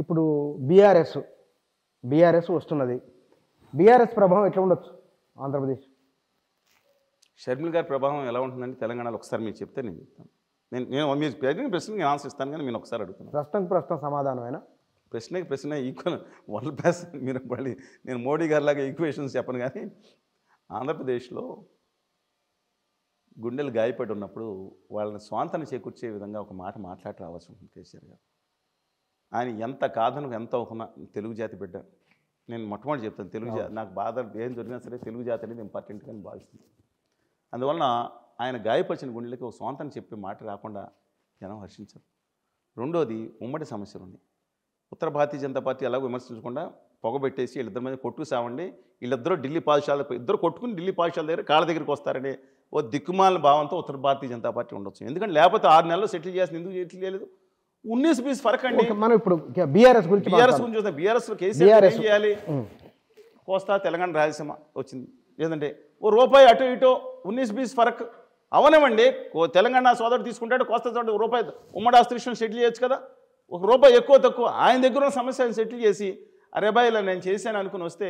ఇప్పుడు BRS BRS వస్తున్నది BRS ప్రభావం ఎట్లా ఉండొచ్చు ఆంధ్రప్రదేశ్ షర్మిల్ గారి ప్రభావం ఎలా ఉంటుందండి తెలంగాణలో ఒకసారి మీరు చెప్తే నేను చెప్తాను నేను నేను మీరు ప్రశ్న ప్రశ్నకి నేను ఆన్సర్ ఇస్తాను కానీ నేను ఒకసారి అడుగుతాను ప్రశ్నకు ప్రశ్న సమాధానమేనా ప్రశ్నకి ప్రశ్న ఈక్వల్ వరల్డ్ ప్యాస్ మీరు మళ్ళీ నేను మోడీ గారిలాగా ఈక్వేషన్స్ చెప్పను కానీ ఆంధ్రప్రదేశ్లో గుండెలు గాయపడి ఉన్నప్పుడు వాళ్ళని స్వాంతన చేకూర్చే విధంగా ఒక మాట మాట్లాడి రావాల్సి ఉంటుంది కేసీఆర్ గారు ఆయన ఎంత కాదను ఎంత అవుకున్నా తెలుగు జాతి బిడ్డ నేను మొట్టమొదటి చెప్తాను తెలుగు జాతి నాకు బాధ ఏం జరిగినా సరే తెలుగు జాతి అనేది ఇంపార్టెంట్ అని భావిస్తుంది అందువలన ఆయన గాయపరిచిన గుండెలకి ఒక సొంతం చెప్పే మాట రాకుండా జనం హర్షించారు రెండోది ఉమ్మడి సమస్యలు ఉన్నాయి ఉత్తర భారతీయ జనతా పార్టీ అలా విమర్శించకుండా పొగబెట్టేసి వీళ్ళిద్దరి మీద కొట్టు సావండి వీళ్ళిద్దరూ ఢిల్లీ పాఠశాల ఇద్దరు కొట్టుకుని ఢిల్లీ పాఠశాల దగ్గర కాళ్ళ దగ్గరికి వస్తారని ఓ దిక్కుమాల భావంతో ఉత్తర భారతీయ జనతా పార్టీ ఉండొచ్చు ఎందుకంటే లేకపోతే ఆరు నెలలు సెటిల్ చేయాల్సిన ఎందుకు సెటిల్ చేయలేదు ఉన్నీస్ బీస్ ఫరక్ అండి మనం ఇప్పుడు బీఆర్ఎస్ గురించి బీఆర్ఎస్ గురించి చూస్తే బీఆర్ఎస్ కేసీఆర్ ఏం చేయాలి కోస్తా తెలంగాణ రాయలసీమ వచ్చింది లేదంటే ఓ రూపాయి అటు ఇటు ఉన్నీస్ బీస్ ఫరక్ అవనవండి తెలంగాణ సోదరుడు తీసుకుంటాడు కోస్తా చోట రూపాయి ఉమ్మడి విషయం సెటిల్ చేయొచ్చు కదా ఒక రూపాయి ఎక్కువ తక్కువ ఆయన దగ్గర ఉన్న సమస్యను సెటిల్ చేసి అరే బాయ్ ఇలా నేను చేశాను అనుకుని వస్తే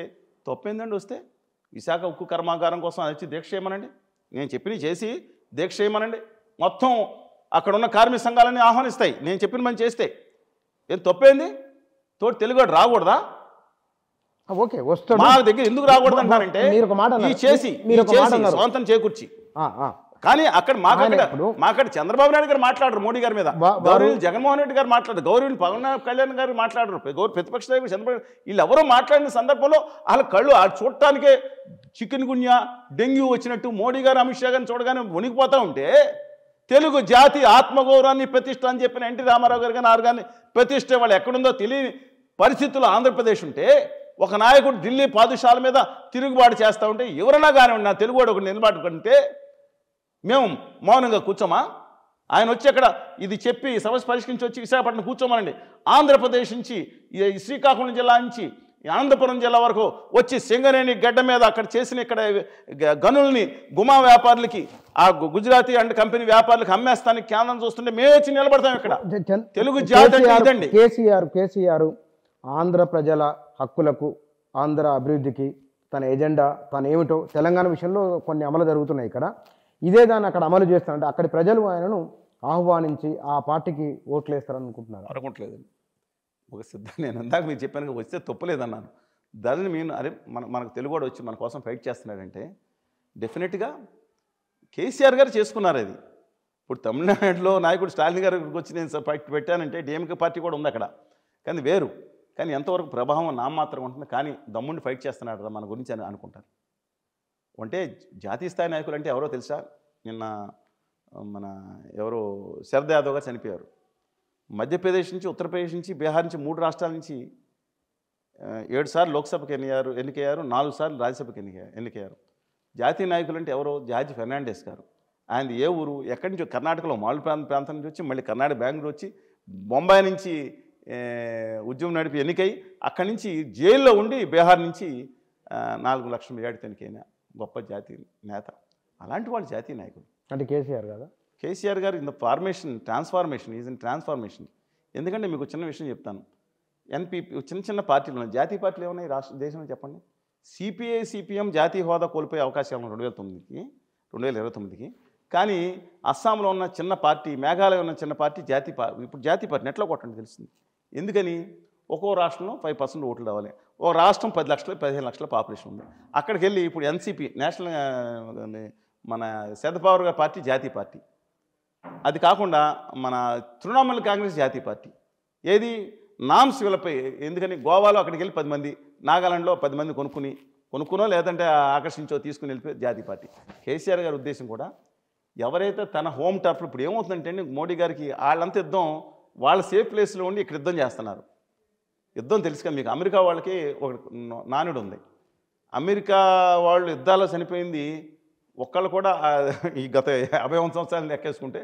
తప్పేందండి వస్తే విశాఖ ఉక్కు కర్మాగారం కోసం అది వచ్చి దీక్ష చేయమనండి నేను చెప్పినవి చేసి దీక్ష చేయమనండి మొత్తం అక్కడ ఉన్న కార్మిక సంఘాలని ఆహ్వానిస్తాయి నేను చెప్పిన పని చేస్తే ఏం తప్పేంది తోటి తెలుగుడు రాకూడదా ఓకే వస్తాడు మా దగ్గర ఎందుకు రాకూడదు అంటారంటే ఈ చేసి మీరు చేసి చేకూర్చి కానీ అక్కడ మాకక్కడ మాకక్కడ చంద్రబాబు నాయుడు గారు మాట్లాడరు మోడీ గారి మీద గౌరవులు జగన్మోహన్ రెడ్డి గారు మాట్లాడరు గౌరవులు పవన్ కళ్యాణ్ గారు మాట్లాడరు గౌరవ ప్రతిపక్ష నాయకుడు చంద్రబాబు వీళ్ళు ఎవరో మాట్లాడిన సందర్భంలో వాళ్ళ కళ్ళు ఆ చూడటానికే చికెన్ గున్యా డెంగ్యూ వచ్చినట్టు మోడీ గారు అమిత్ షా గారిని చూడగానే వణికిపోతూ ఉంటే తెలుగు జాతి ఆత్మగౌరవాన్ని ప్రతిష్ట అని చెప్పిన ఎన్టీ రామారావు గారు కానీ ఆరు కానీ ప్రతిష్ట వాళ్ళు ఎక్కడుందో తెలియని పరిస్థితుల్లో ఆంధ్రప్రదేశ్ ఉంటే ఒక నాయకుడు ఢిల్లీ పాదుషాల మీద తిరుగుబాటు చేస్తూ ఉంటే ఎవరైనా కానివ్వండి నా వాడు ఒకటి నిలబాటు కంటే మేము మౌనంగా కూర్చోమా ఆయన వచ్చి అక్కడ ఇది చెప్పి సమస్య పరిష్కరించి వచ్చి విశాఖపట్నం కూర్చోమనండి ఆంధ్రప్రదేశ్ నుంచి శ్రీకాకుళం జిల్లా నుంచి అనంతపురం జిల్లా వరకు వచ్చి సింగరేణి గడ్డ మీద అక్కడ చేసిన ఇక్కడ గనుల్ని గుమా వ్యాపారులకి ఆ గుజరాతీ అండ్ కంపెనీ వ్యాపారులకు అమ్మేస్తానికి కేంద్రం చూస్తుంటే మేము వచ్చి నిలబడతాం ఇక్కడ తెలుగు జాతీయ కేసీఆర్ కేసీఆర్ ఆంధ్ర ప్రజల హక్కులకు ఆంధ్ర అభివృద్ధికి తన ఎజెండా తన ఏమిటో తెలంగాణ విషయంలో కొన్ని అమలు జరుగుతున్నాయి ఇక్కడ ఇదే దాన్ని అక్కడ అమలు అంటే అక్కడి ప్రజలు ఆయనను ఆహ్వానించి ఆ పార్టీకి ఓట్లేస్తారనుకుంటున్నారు అనుకుంటలేదండి అనుకుంటున్నారు ఒక సిద్ధ నేను ఇందాక మీరు చెప్పాను వస్తే తప్పలేదన్నాను దానిని మీన్ అరే మన మనకు కూడా వచ్చి మన కోసం ఫైట్ చేస్తున్నాడంటే డెఫినెట్గా కేసీఆర్ గారు చేసుకున్నారు అది ఇప్పుడు తమిళనాడులో నాయకుడు స్టాలిన్ గారికి వచ్చి నేను పెట్టానంటే డిఎంకే పార్టీ కూడా ఉంది అక్కడ కానీ వేరు కానీ ఎంతవరకు ప్రభావం నా మాత్రం ఉంటుంది కానీ దమ్ముండి ఫైట్ చేస్తున్నాడు రా మన గురించి అని అనుకుంటారు అంటే జాతీయ స్థాయి నాయకులు అంటే ఎవరో తెలుసా నిన్న మన ఎవరో శరద్ యాదవ్ గారు చనిపోయారు మధ్యప్రదేశ్ నుంచి ఉత్తరప్రదేశ్ నుంచి బీహార్ నుంచి మూడు రాష్ట్రాల నుంచి ఏడుసార్లు లోక్సభకు ఎన్నికయ్యారు ఎన్నికయ్యారు నాలుగు సార్లు రాజ్యసభకు ఎన్నిక ఎన్నికయ్యారు జాతీయ నాయకులు అంటే ఎవరో జార్జ్ ఫెర్నాండెస్ గారు ఆయన ఏ ఊరు ఎక్కడి నుంచి కర్ణాటకలో మాలు ప్రాంత ప్రాంతం నుంచి వచ్చి మళ్ళీ కర్ణాటక బెంగళూరు వచ్చి బొంబాయి నుంచి ఉద్యమం నడిపి ఎన్నికై అక్కడి నుంచి జైల్లో ఉండి బీహార్ నుంచి నాలుగు లక్షల ఏడు తనికైన గొప్ప జాతీయ నేత అలాంటి వాళ్ళు జాతీయ నాయకులు అంటే కేసీఆర్ కదా కేసీఆర్ గారు in the formation transformation is in transformation ఎందుకంటే మీకు చిన్న విషయం చెప్తాను ఎన్పీపీ చిన్న చిన్న పార్టీలు ఉన్నాయి జాతీయ పార్టీలు ఏమన్నాయి రాష్ట్ర దేశంలో చెప్పండి సిపిఐ సిపిఎం జాతీయ హోదా కోల్పోయే అవకాశాలు రెండు వేల తొమ్మిదికి రెండు వేల ఇరవై తొమ్మిదికి కానీ అస్సాంలో ఉన్న చిన్న పార్టీ మేఘాలయ ఉన్న చిన్న పార్టీ జాతీయ ఇప్పుడు జాతీయ పార్టీ నెట్లో కొట్టండి తెలిసింది ఎందుకని ఒక్కో రాష్ట్రంలో ఫైవ్ పర్సెంట్ ఓట్లు రావాలి ఒక రాష్ట్రం పది లక్షలు పదిహేను లక్షల పాపులేషన్ ఉంది అక్కడికి వెళ్ళి ఇప్పుడు ఎన్సీపీ నేషనల్ మన శరద్ పవర్ గారి పార్టీ జాతీయ పార్టీ అది కాకుండా మన తృణమూల్ కాంగ్రెస్ జాతీయ పార్టీ ఏది నామ్ వీళ్ళపై ఎందుకని గోవాలో అక్కడికి వెళ్ళి పది మంది నాగాలాండ్లో పది మంది కొనుక్కుని కొనుక్కునో లేదంటే ఆకర్షించో తీసుకుని వెళ్ళిపోయి జాతీయ పార్టీ కేసీఆర్ గారి ఉద్దేశం కూడా ఎవరైతే తన హోమ్ టర్ఫ్ ఇప్పుడు ఏమవుతుందంటే మోడీ గారికి వాళ్ళంతా యుద్ధం వాళ్ళ సేఫ్ ప్లేస్లో ఉండి ఇక్కడ యుద్ధం చేస్తున్నారు యుద్ధం తెలుసు కదా మీకు అమెరికా వాళ్ళకి ఒక నానుడు ఉంది అమెరికా వాళ్ళు యుద్ధాల్లో చనిపోయింది ఒక్కళ్ళు కూడా ఈ గత యాభై వంద సంవత్సరాలు లెక్కేసుకుంటే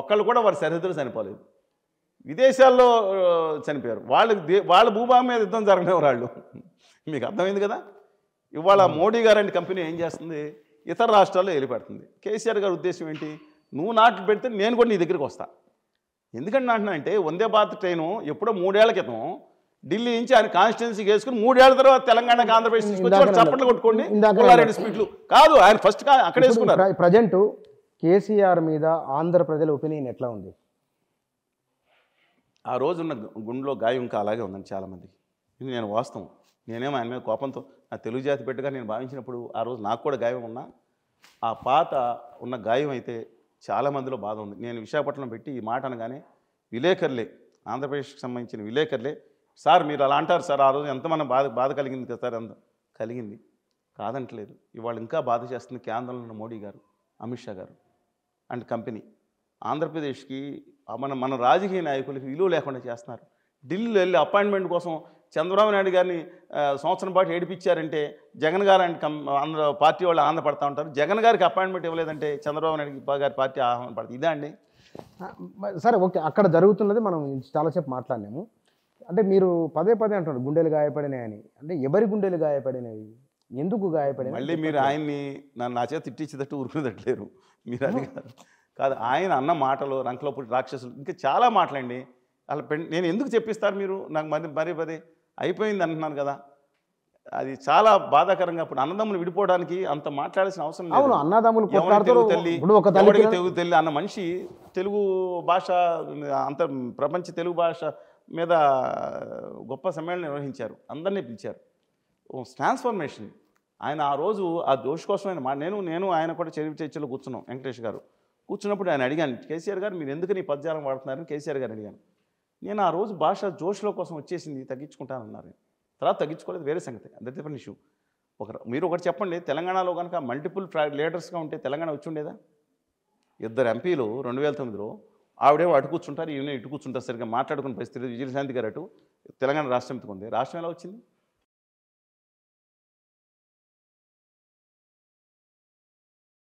ఒక్కళ్ళు కూడా వారి సరిహద్దులు చనిపోలేదు విదేశాల్లో చనిపోయారు వాళ్ళకి వాళ్ళ భూభాగం మీద యుద్ధం జరగలేవు వాళ్ళు మీకు అర్థమైంది కదా ఇవాళ hmm. మోడీ గారంటి కంపెనీ ఏం చేస్తుంది ఇతర రాష్ట్రాల్లో వెళ్ళిపెడుతుంది కేసీఆర్ గారి ఉద్దేశం ఏంటి నువ్వు నాటు పెడితే నేను కూడా నీ దగ్గరికి వస్తా ఎందుకంటే నాటినా అంటే వందే భారత్ ట్రైను ఎప్పుడో మూడేళ్ల క్రితం ఢిల్లీ నుంచి ఆయన కాన్స్టిట్యున్సీకి వేసుకుని మూడేళ్ల తర్వాత తెలంగాణ ఆంధ్రప్రదేశ్ తీసుకొచ్చి చప్పట్లు కొట్టుకోండి పుల్లారెడ్డి స్పీట్లు కాదు ఆయన ఫస్ట్ అక్కడ వేసుకున్నారు ప్రజెంట్ కేసీఆర్ మీద ఆంధ్ర ప్రజల ఒపీనియన్ ఎట్లా ఉంది ఆ రోజున్న గుండెలో గాయం ఇంకా అలాగే ఉందండి మందికి ఇది నేను వాస్తవం నేనేమో ఆయన మీద కోపంతో నా తెలుగు జాతి పెట్టగా నేను భావించినప్పుడు ఆ రోజు నాకు కూడా గాయం ఉన్నా ఆ పాత ఉన్న గాయం అయితే చాలామందిలో బాధ ఉంది నేను విశాఖపట్నం పెట్టి ఈ మాట అనగానే విలేకరులే ఆంధ్రప్రదేశ్కి సంబంధించిన విలేకరులే సార్ మీరు అలా అంటారు సార్ ఆ రోజు ఎంతమంది బాధ బాధ కలిగింది కదా సార్ అంత కలిగింది కాదంటలేదు ఇవాళ ఇంకా బాధ చేస్తుంది కేంద్రంలో మోడీ గారు అమిత్ షా గారు అండ్ కంపెనీ ఆంధ్రప్రదేశ్కి మన మన రాజకీయ నాయకులకి విలువ లేకుండా చేస్తున్నారు ఢిల్లీలో వెళ్ళి అపాయింట్మెంట్ కోసం చంద్రబాబు నాయుడు గారిని సంవత్సరం పాటు ఏడిపించారంటే జగన్ గారు అండ్ కం ఆంధ్ర పార్టీ వాళ్ళు ఆనందపడతా ఉంటారు జగన్ గారికి అపాయింట్మెంట్ ఇవ్వలేదంటే చంద్రబాబు నాయుడు గారి పార్టీ ఆహ్వానపడుతుంది ఇదే అండి సరే ఓకే అక్కడ జరుగుతున్నది మనం చాలాసేపు మాట్లాడలేము అంటే మీరు పదే పదే అంటున్నారు గుండెలు గాయపడినాయని అంటే ఎవరి గుండెలు గాయపడినాయి ఎందుకు గాయపడి మళ్ళీ మీరు ఆయన్ని నన్ను నా చేత తిట్టించేటట్టు ఊరుకునేటట్లేరు మీరు అది కాదు కాదు ఆయన అన్న మాటలు పుట్టి రాక్షసులు ఇంకా చాలా మాటలండి అలా నేను ఎందుకు చెప్పిస్తారు మీరు నాకు మరి మరీ పదే అయిపోయింది అంటున్నాను కదా అది చాలా బాధాకరంగా అప్పుడు అన్నదమ్ములు విడిపోవడానికి అంత మాట్లాడాల్సిన అవసరం లేదు అన్నదమ్ములు తల్లి తెలుగు తల్లి అన్న మనిషి తెలుగు భాష అంత ప్రపంచ తెలుగు భాష మీద గొప్ప సమ్మేళనం నిర్వహించారు అందరినీ పిలిచారు ట్రాన్స్ఫర్మేషన్ ఆయన ఆ రోజు ఆ దోష కోసం ఆయన నేను నేను ఆయన కూడా చెరువు చర్చలో కూర్చున్నాం వెంకటేష్ గారు కూర్చున్నప్పుడు ఆయన అడిగాను కేసీఆర్ గారు మీరు ఎందుకు నీ పద్యాలను వాడుతున్నారని కేసీఆర్ గారు అడిగాను నేను ఆ రోజు భాష జోష్లో కోసం వచ్చేసింది తగ్గించుకుంటానన్నారు తర్వాత తగ్గించుకోలేదు వేరే సంగతి అంత డిఫరెంట్ ఇష్యూ ఒక మీరు ఒకటి చెప్పండి తెలంగాణలో కనుక మల్టిపుల్ లీడర్స్గా ఉంటే తెలంగాణ వచ్చి ఉండేదా ఇద్దరు ఎంపీలు రెండు వేల తొమ్మిదిలో ఆవిడే అటు కూర్చుంటారు ఈయన ఇటు కూర్చుంటారు సరిగ్గా మాట్లాడుకున్న పరిస్థితి విజయశాంతి గారు అటు తెలంగాణ రాష్ట్రం ఉంది రాష్ట్రం ఎలా వచ్చింది